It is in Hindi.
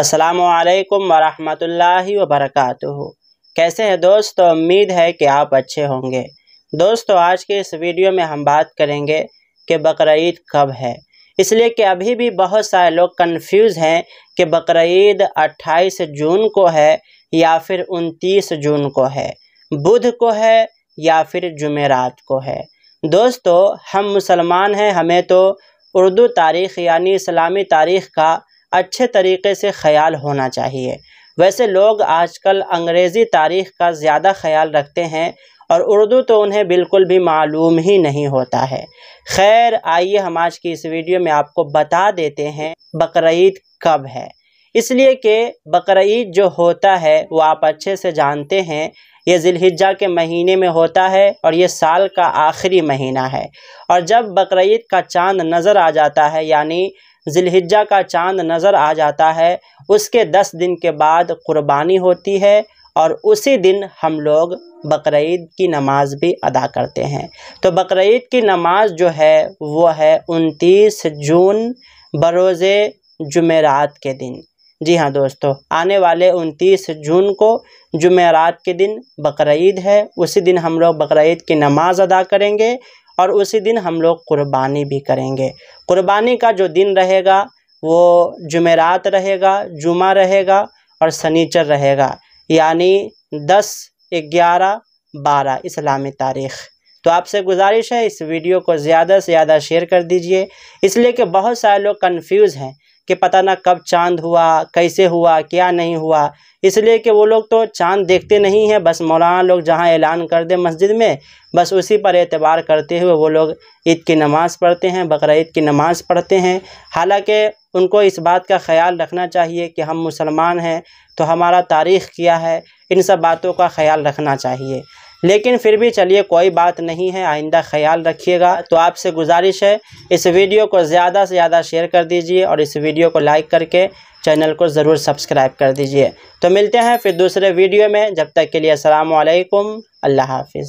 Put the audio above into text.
असलकम वरहमल वरक कैसे हैं दोस्तों तो उम्मीद है कि आप अच्छे होंगे दोस्तों आज के इस वीडियो में हम बात करेंगे कि बकर कब है इसलिए कि अभी भी बहुत सारे लोग कन्फ्यूज़ हैं कि बकर 28 जून को है या फिर 29 जून को है बुध को है या फिर जुमेरात को है दोस्तों हम मुसलमान हैं हमें तो उर्दू तारीख यानी इस्लामी तारीख का अच्छे तरीके से ख्याल होना चाहिए वैसे लोग आजकल अंग्रेज़ी तारीख़ का ज़्यादा ख्याल रखते हैं और उर्दू तो उन्हें बिल्कुल भी मालूम ही नहीं होता है खैर आइए हम आज की इस वीडियो में आपको बता देते हैं बकरीद कब है इसलिए कि बकरीद जो होता है वो आप अच्छे से जानते हैं ये जिलहिजा के महीने में होता है और ये साल का आखिरी महीना है और जब बकरीद का चांद नज़र आ जाता है यानी जिलहिजा का चांद नज़र आ जाता है उसके दस दिन के बाद कुर्बानी होती है और उसी दिन हम लोग बकरीद की नमाज़ भी अदा करते हैं तो बकरीद की नमाज़ जो है वो है उनतीस जून बरोज़ जुमेरात के दिन जी हाँ दोस्तों आने वाले उनतीस जून को जुमेरात के दिन बकरीद है उसी दिन हम लोग बकरीद की नमाज़ अदा करेंगे और उसी दिन हम लोग क़ुरबानी भी करेंगे क़ुरबानी का जो दिन रहेगा वो जुमेरात रहेगा जुमा रहेगा और सनीचर रहेगा यानी दस ग्यारह बारह इस्लामी तारीख़ तो आपसे गुजारिश है इस वीडियो को ज़्यादा से ज़्यादा शेयर कर दीजिए इसलिए कि बहुत सारे लोग कन्फ्यूज़ हैं कि पता ना कब चांद हुआ कैसे हुआ क्या नहीं हुआ इसलिए कि वो लोग तो चांद देखते नहीं हैं बस मौलाना लोग जहाँ ऐलान कर दें मस्जिद में बस उसी पर एतबार करते हुए वो लोग ईद की नमाज़ पढ़ते हैं बकर ईद की नमाज़ पढ़ते हैं हालांकि उनको इस बात का ख्याल रखना चाहिए कि हम मुसलमान हैं तो हमारा तारीख़ किया है इन सब बातों का ख्याल रखना चाहिए लेकिन फिर भी चलिए कोई बात नहीं है आइंदा ख्याल रखिएगा तो आपसे गुजारिश है इस वीडियो को ज़्यादा से ज़्यादा शेयर कर दीजिए और इस वीडियो को लाइक करके चैनल को ज़रूर सब्सक्राइब कर दीजिए तो मिलते हैं फिर दूसरे वीडियो में जब तक के लिए असलकम अल्लाह हाफिज़